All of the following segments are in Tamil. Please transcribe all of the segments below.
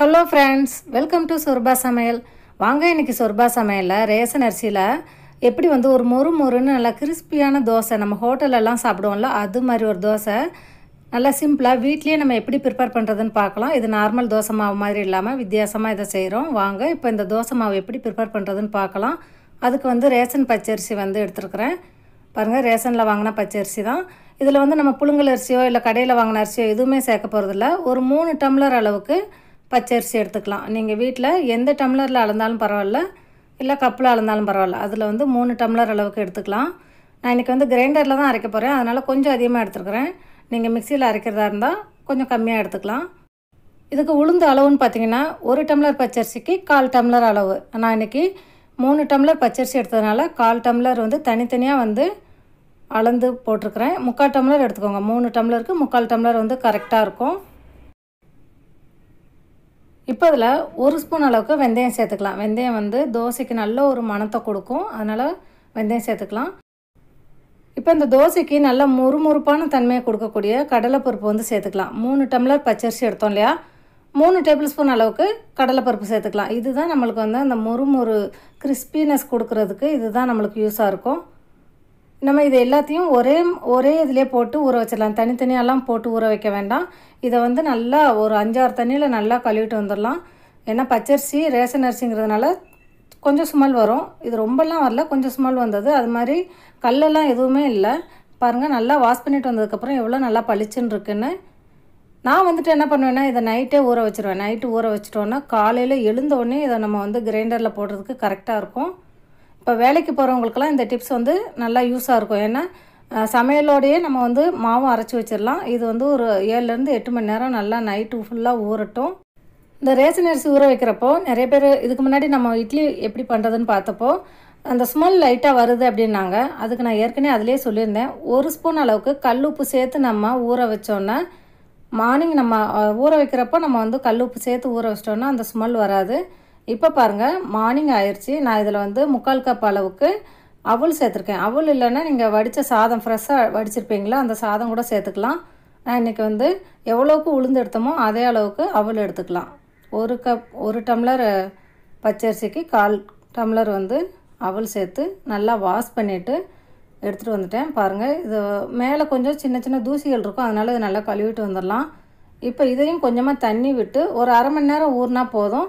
ஹலோ ஃப்ரெண்ட்ஸ் வெல்கம் டு சொர்பா சமையல் வாங்க இன்றைக்கி சொர்பா சமையலில் ரேசன் அரிசியில் எப்படி வந்து ஒரு மொறு மொறுன்னு நல்லா கிறிஸ்பியான தோசை நம்ம ஹோட்டலெல்லாம் சாப்பிடுவோம்ல அது மாதிரி ஒரு தோசை நல்லா சிம்பிளாக வீட்லேயே நம்ம எப்படி ப்ரிப்பேர் பண்ணுறதுன்னு பார்க்கலாம் இது நார்மல் தோசை மாவு மாதிரி இல்லாமல் வித்தியாசமாக இதை செய்கிறோம் வாங்க இப்போ இந்த தோசை மாவு எப்படி ப்ரிப்பேர் பண்ணுறதுன்னு பார்க்கலாம் அதுக்கு வந்து ரேஷன் பச்சரிசி வந்து எடுத்துருக்குறேன் பாருங்கள் ரேஷனில் வாங்கின பச்சரிசி தான் இதில் வந்து நம்ம புழுங்கல் அரிசியோ இல்லை கடையில் வாங்கின அரிசியோ எதுவுமே சேர்க்க போகிறதில்ல ஒரு மூணு டம்ளர் அளவுக்கு பச்சரிசி எடுத்துக்கலாம் நீங்கள் வீட்டில் எந்த டம்ளரில் அளந்தாலும் பரவாயில்ல இல்லை கப்பில் அளந்தாலும் பரவாயில்ல அதில் வந்து மூணு டம்ளர் அளவுக்கு எடுத்துக்கலாம் நான் இன்றைக்கி வந்து கிரைண்டரில் தான் அரைக்க போகிறேன் அதனால் கொஞ்சம் அதிகமாக எடுத்துருக்குறேன் நீங்கள் மிக்சியில் அரைக்கிறதா இருந்தால் கொஞ்சம் கம்மியாக எடுத்துக்கலாம் இதுக்கு உளுந்து அளவுன்னு பார்த்தீங்கன்னா ஒரு டம்ளர் பச்சரிசிக்கு கால் டம்ளர் அளவு நான் இன்றைக்கி மூணு டம்ளர் பச்சரிசி எடுத்ததுனால கால் டம்ளர் வந்து தனித்தனியாக வந்து அளந்து போட்டிருக்கிறேன் முக்கால் டம்ளர் எடுத்துக்கோங்க மூணு டம்ளருக்கு முக்கால் டம்ளர் வந்து கரெக்டாக இருக்கும் இப்போ இதில் ஒரு ஸ்பூன் அளவுக்கு வெந்தயம் சேர்த்துக்கலாம் வெந்தயம் வந்து தோசைக்கு நல்ல ஒரு மணத்தை கொடுக்கும் அதனால் வெந்தயம் சேர்த்துக்கலாம் இப்போ இந்த தோசைக்கு நல்ல முறுமுறுப்பான தன்மையை கொடுக்கக்கூடிய கடலைப்பருப்பு வந்து சேர்த்துக்கலாம் மூணு டம்ளர் பச்சரிசி எடுத்தோம் இல்லையா மூணு டேபிள் ஸ்பூன் அளவுக்கு கடலைப்பருப்பு சேர்த்துக்கலாம் இதுதான் நம்மளுக்கு வந்து அந்த முறுமுறு கிறிஸ்பினஸ் கொடுக்கறதுக்கு இதுதான் நம்மளுக்கு யூஸாக இருக்கும் நம்ம இது எல்லாத்தையும் ஒரே ஒரே இதிலே போட்டு ஊற வச்சிடலாம் தனித்தனியாலாம் போட்டு ஊற வைக்க வேண்டாம் இதை வந்து நல்லா ஒரு அஞ்சாறு தண்ணியில் நல்லா கழுவிட்டு வந்துடலாம் ஏன்னா பச்சரிசி ரேஷன் அரிசிங்கிறதுனால கொஞ்சம் ஸ்மெல் வரும் இது ரொம்பலாம் வரல கொஞ்சம் ஸ்மெல் வந்தது அது மாதிரி கல்லெல்லாம் எதுவுமே இல்லை பாருங்கள் நல்லா வாஷ் பண்ணிட்டு வந்ததுக்கப்புறம் எவ்வளோ நல்லா பளிச்சுன்னு இருக்குன்னு நான் வந்துட்டு என்ன பண்ணுவேன்னா இதை நைட்டே ஊற வச்சுருவேன் நைட்டு ஊற வச்சுட்டோன்னா காலையில் எழுந்த உடனே இதை நம்ம வந்து கிரைண்டரில் போடுறதுக்கு கரெக்டாக இருக்கும் இப்போ வேலைக்கு போகிறவங்களுக்கெல்லாம் இந்த டிப்ஸ் வந்து நல்லா யூஸாக இருக்கும் ஏன்னா சமையலோடையே நம்ம வந்து மாவும் அரைச்சி வச்சிடலாம் இது வந்து ஒரு ஏழுலேருந்து எட்டு மணி நேரம் நல்லா நைட்டு ஃபுல்லாக ஊறட்டும் இந்த ரேசன் அரிசி ஊற வைக்கிறப்போ நிறைய பேர் இதுக்கு முன்னாடி நம்ம இட்லி எப்படி பண்ணுறதுன்னு பார்த்தப்போ அந்த ஸ்மெல் லைட்டாக வருது அப்படின்னாங்க அதுக்கு நான் ஏற்கனவே அதிலே சொல்லியிருந்தேன் ஒரு ஸ்பூன் அளவுக்கு கல் உப்பு சேர்த்து நம்ம ஊற வச்சோன்னா மார்னிங் நம்ம ஊற வைக்கிறப்போ நம்ம வந்து கல் உப்பு சேர்த்து ஊற வச்சிட்டோன்னா அந்த ஸ்மெல் வராது இப்போ பாருங்கள் மார்னிங் ஆயிடுச்சு நான் இதில் வந்து முக்கால் கப் அளவுக்கு அவல் சேர்த்துருக்கேன் அவுள் இல்லைன்னா நீங்கள் வடித்த சாதம் ஃப்ரெஷ்ஷாக வடிச்சிருப்பீங்களா அந்த சாதம் கூட சேர்த்துக்கலாம் நான் இன்றைக்கி வந்து எவ்வளோக்கு உளுந்து எடுத்தோமோ அதே அளவுக்கு அவல் எடுத்துக்கலாம் ஒரு கப் ஒரு டம்ளர் பச்சரிசிக்கு கால் டம்ளர் வந்து அவல் சேர்த்து நல்லா வாஷ் பண்ணிவிட்டு எடுத்துகிட்டு வந்துட்டேன் பாருங்கள் இது மேலே கொஞ்சம் சின்ன சின்ன தூசிகள் இருக்கும் அதனால் இதை நல்லா கழுவிட்டு வந்துடலாம் இப்போ இதையும் கொஞ்சமாக தண்ணி விட்டு ஒரு அரை மணி நேரம் ஊறினா போதும்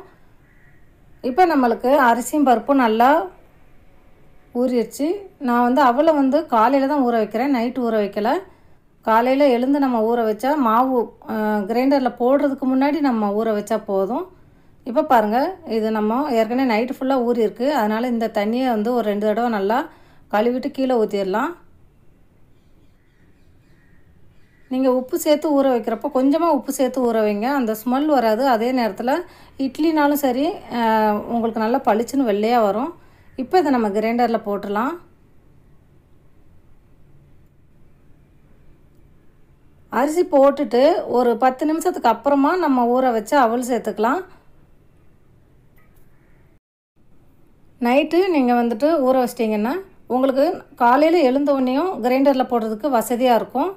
இப்போ நம்மளுக்கு அரிசியும் பருப்பும் நல்லா ஊறிடுச்சு நான் வந்து அவளை வந்து காலையில் தான் ஊற வைக்கிறேன் நைட்டு ஊற வைக்கலை காலையில் எழுந்து நம்ம ஊற வச்சா மாவு கிரைண்டரில் போடுறதுக்கு முன்னாடி நம்ம ஊற வச்சா போதும் இப்போ பாருங்கள் இது நம்ம ஏற்கனவே நைட்டு ஃபுல்லாக ஊறி இருக்குது அதனால் இந்த தண்ணியை வந்து ஒரு ரெண்டு தடவை நல்லா கழுவிட்டு கீழே ஊற்றிடலாம் நீங்கள் உப்பு சேர்த்து ஊற வைக்கிறப்போ கொஞ்சமாக உப்பு சேர்த்து ஊற வைங்க அந்த ஸ்மெல் வராது அதே நேரத்தில் இட்லினாலும் சரி உங்களுக்கு நல்லா பளிச்சுன்னு வெள்ளையாக வரும் இப்போ இதை நம்ம கிரைண்டரில் போட்டுடலாம் அரிசி போட்டுட்டு ஒரு பத்து நிமிஷத்துக்கு அப்புறமா நம்ம ஊற வச்சு அவல் சேர்த்துக்கலாம் நைட்டு நீங்கள் வந்துட்டு ஊற வச்சிட்டிங்கன்னா உங்களுக்கு காலையில் எழுந்தவொடனையும் கிரைண்டரில் போடுறதுக்கு வசதியாக இருக்கும்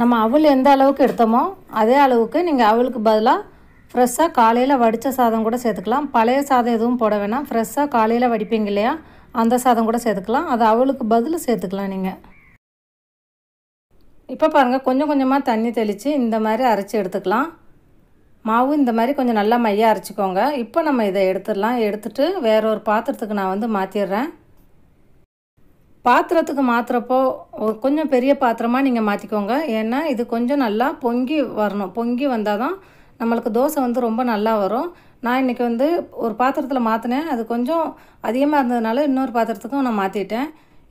நம்ம அவள் எந்த அளவுக்கு எடுத்தோமோ அதே அளவுக்கு நீங்கள் அவளுக்கு பதிலாக ஃப்ரெஷ்ஷாக காலையில் வடித்த சாதம் கூட சேர்த்துக்கலாம் பழைய சாதம் எதுவும் போட வேணாம் ஃப்ரெஷ்ஷாக காலையில் வடிப்பீங்க இல்லையா அந்த சாதம் கூட சேர்த்துக்கலாம் அது அவளுக்கு பதில் சேர்த்துக்கலாம் நீங்கள் இப்போ பாருங்கள் கொஞ்சம் கொஞ்சமாக தண்ணி தெளித்து இந்த மாதிரி அரைச்சி எடுத்துக்கலாம் மாவு இந்த மாதிரி கொஞ்சம் நல்லா மையாக அரைச்சிக்கோங்க இப்போ நம்ம இதை எடுத்துடலாம் எடுத்துகிட்டு வேற ஒரு பாத்திரத்துக்கு நான் வந்து மாற்றிடுறேன் பாத்திரத்துக்கு மாற்றுறப்போ கொஞ்சம் பெரிய பாத்திரமாக நீங்கள் மாற்றிக்கோங்க ஏன்னா இது கொஞ்சம் நல்லா பொங்கி வரணும் பொங்கி வந்தால் தான் நம்மளுக்கு தோசை வந்து ரொம்ப நல்லா வரும் நான் இன்றைக்கி வந்து ஒரு பாத்திரத்தில் மாற்றினேன் அது கொஞ்சம் அதிகமாக இருந்ததுனால இன்னொரு பாத்திரத்துக்கும் நான் மாற்றிட்டேன்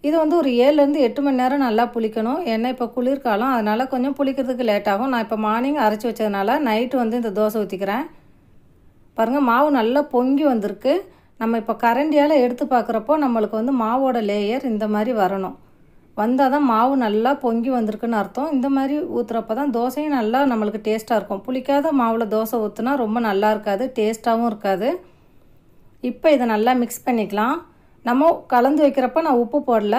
இது வந்து ஒரு ஏழுலேருந்து எட்டு மணி நேரம் நல்லா புளிக்கணும் ஏன்னா இப்போ குளிர்காலம் அதனால் கொஞ்சம் புளிக்கிறதுக்கு லேட் ஆகும் நான் இப்போ மார்னிங் அரைச்சி வச்சதுனால நைட்டு வந்து இந்த தோசை ஊற்றிக்கிறேன் பாருங்கள் மாவு நல்லா பொங்கி வந்திருக்கு நம்ம இப்போ கரண்டியால் எடுத்து பார்க்குறப்போ நம்மளுக்கு வந்து மாவோட லேயர் இந்த மாதிரி வரணும் வந்தால் தான் மாவு நல்லா பொங்கி வந்திருக்குன்னு அர்த்தம் இந்த மாதிரி ஊற்றுறப்ப தான் தோசையும் நல்லா நம்மளுக்கு டேஸ்ட்டாக இருக்கும் புளிக்காத மாவில் தோசை ஊற்றுனா ரொம்ப நல்லா இருக்காது டேஸ்ட்டாகவும் இருக்காது இப்போ இதை நல்லா மிக்ஸ் பண்ணிக்கலாம் நம்ம கலந்து வைக்கிறப்ப நான் உப்பு போடல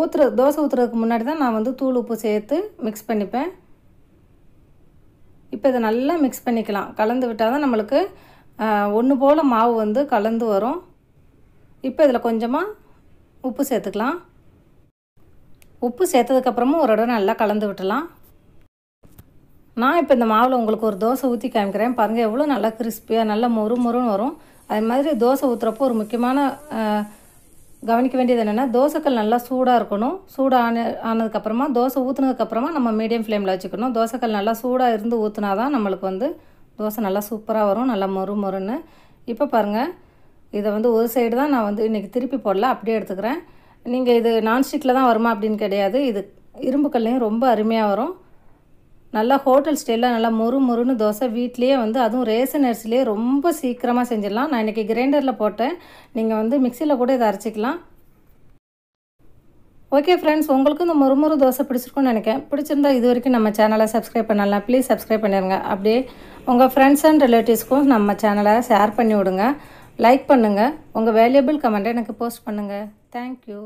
ஊற்றுற தோசை ஊற்றுறதுக்கு முன்னாடி தான் நான் வந்து தூள் உப்பு சேர்த்து மிக்ஸ் பண்ணிப்பேன் இப்போ இதை நல்லா மிக்ஸ் பண்ணிக்கலாம் கலந்து விட்டால் தான் நம்மளுக்கு ஒன்று போல் மாவு வந்து கலந்து வரும் இப்போ இதில் கொஞ்சமாக உப்பு சேர்த்துக்கலாம் உப்பு சேர்த்ததுக்கப்புறமும் ஒரு இடம் நல்லா கலந்து விட்டலாம் நான் இப்போ இந்த மாவில் உங்களுக்கு ஒரு தோசை ஊற்றி காமிக்கிறேன் பாருங்கள் எவ்வளோ நல்லா கிறிஸ்பியாக நல்லா மொறு மொறுன்னு வரும் அது மாதிரி தோசை ஊற்றுறப்போ ஒரு முக்கியமான கவனிக்க வேண்டியது என்னென்னா தோசைக்கல் நல்லா சூடாக இருக்கணும் சூடாக ஆன ஆனதுக்கப்புறமா தோசை ஊற்றுனதுக்கப்புறமா நம்ம மீடியம் ஃப்ளேமில் வச்சுக்கணும் தோசைக்கல் நல்லா சூடாக இருந்து ஊற்றுனா தான் நம்மளுக்கு வந்து தோசை நல்லா சூப்பராக வரும் நல்லா மொறு மொறுன்னு இப்போ பாருங்கள் இதை வந்து ஒரு சைடு தான் நான் வந்து இன்றைக்கி திருப்பி போடல அப்படியே எடுத்துக்கிறேன் நீங்கள் இது நான்ஸ்டிக்கில் தான் வருமா அப்படின்னு கிடையாது இது இரும்புக்கல்லையும் ரொம்ப அருமையாக வரும் நல்லா ஹோட்டல் ஸ்டைலில் நல்லா மொறு மொறுன்னு தோசை வீட்லேயே வந்து அதுவும் ரேசன் அரிசிலேயே ரொம்ப சீக்கிரமாக செஞ்சிடலாம் நான் இன்றைக்கி கிரைண்டரில் போட்டேன் நீங்கள் வந்து மிக்சியில் கூட இதை அரைச்சிக்கலாம் ஓகே ஃப்ரெண்ட்ஸ் உங்களுக்கும் இந்த முறுமுறு தோசை பிடிச்சிருக்குன்னு நினைக்கிறேன் பிடிச்சிருந்தா இது வரைக்கும் நம்ம சேனலை சப்ஸ்கிரைப் பண்ணலாம் ப்ளீஸ் சப்ஸ்கிரைப் பண்ணிடுங்க அப்படியே உங்கள் ஃப்ரெண்ட்ஸ் அண்ட் ரிலேட்டிவ்ஸ்க்கும் நம்ம சேனலை ஷேர் பண்ணி விடுங்க லைக் பண்ணுங்கள் உங்கள் வேல்யூபிள் கமெண்ட்டை எனக்கு போஸ்ட் பண்ணுங்கள் தேங்க்யூ